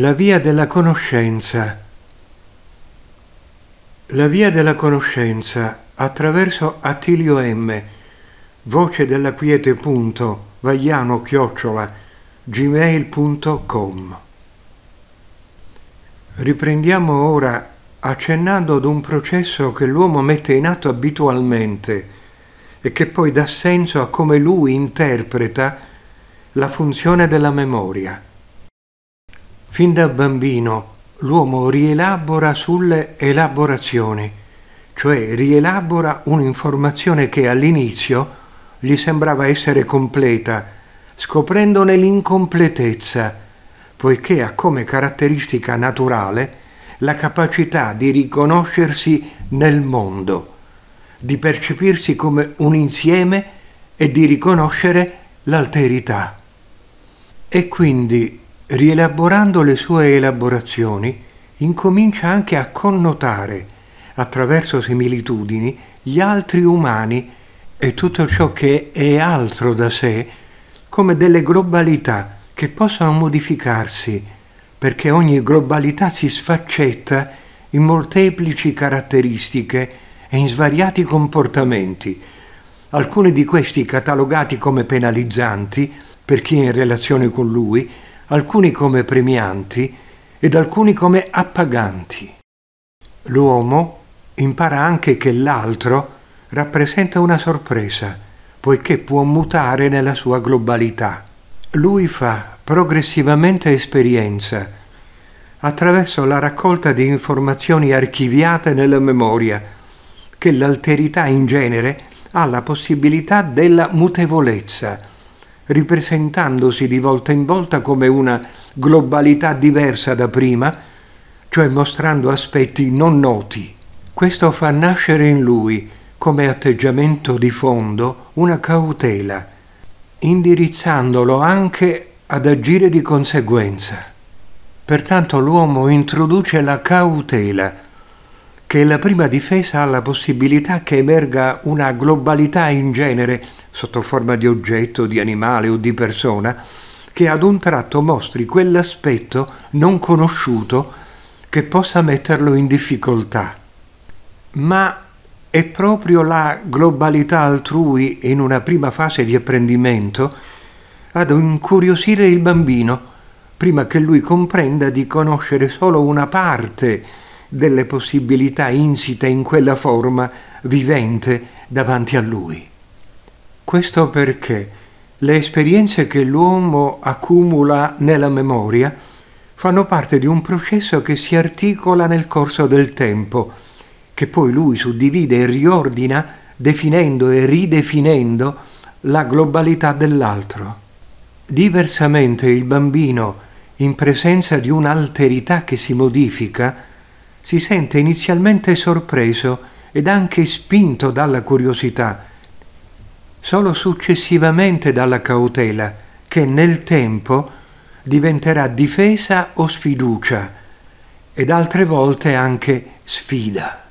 La via della conoscenza. La via della conoscenza attraverso Attilio M, voce della quiete punto, vagliano chiocciola, gmail.com. Riprendiamo ora accennando ad un processo che l'uomo mette in atto abitualmente e che poi dà senso a come lui interpreta la funzione della memoria. Fin da bambino l'uomo rielabora sulle elaborazioni, cioè rielabora un'informazione che all'inizio gli sembrava essere completa, scoprendone l'incompletezza, poiché ha come caratteristica naturale la capacità di riconoscersi nel mondo, di percepirsi come un insieme e di riconoscere l'alterità. E quindi rielaborando le sue elaborazioni, incomincia anche a connotare, attraverso similitudini, gli altri umani e tutto ciò che è altro da sé come delle globalità che possono modificarsi, perché ogni globalità si sfaccetta in molteplici caratteristiche e in svariati comportamenti, alcuni di questi catalogati come penalizzanti per chi è in relazione con lui, alcuni come premianti ed alcuni come appaganti. L'uomo impara anche che l'altro rappresenta una sorpresa, poiché può mutare nella sua globalità. Lui fa progressivamente esperienza attraverso la raccolta di informazioni archiviate nella memoria, che l'alterità in genere ha la possibilità della mutevolezza, ripresentandosi di volta in volta come una globalità diversa da prima, cioè mostrando aspetti non noti. Questo fa nascere in lui, come atteggiamento di fondo, una cautela, indirizzandolo anche ad agire di conseguenza. Pertanto l'uomo introduce la cautela, che è la prima difesa alla possibilità che emerga una globalità in genere sotto forma di oggetto, di animale o di persona, che ad un tratto mostri quell'aspetto non conosciuto che possa metterlo in difficoltà. Ma è proprio la globalità altrui in una prima fase di apprendimento ad incuriosire il bambino prima che lui comprenda di conoscere solo una parte delle possibilità insite in quella forma vivente davanti a lui. Questo perché le esperienze che l'uomo accumula nella memoria fanno parte di un processo che si articola nel corso del tempo, che poi lui suddivide e riordina definendo e ridefinendo la globalità dell'altro. Diversamente il bambino, in presenza di un'alterità che si modifica, si sente inizialmente sorpreso ed anche spinto dalla curiosità, solo successivamente dalla cautela, che nel tempo diventerà difesa o sfiducia ed altre volte anche sfida.